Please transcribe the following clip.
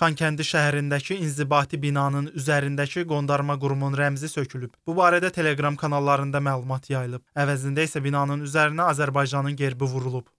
Xankəndi şəhərindəki inzibati binanın üzərindəki qondarma qurumun rəmzi sökülüb. Bu barədə Telegram kanallarında məlumat yayılıb. Əvəzində isə binanın üzərinə Azərbaycanın gerbi vurulub.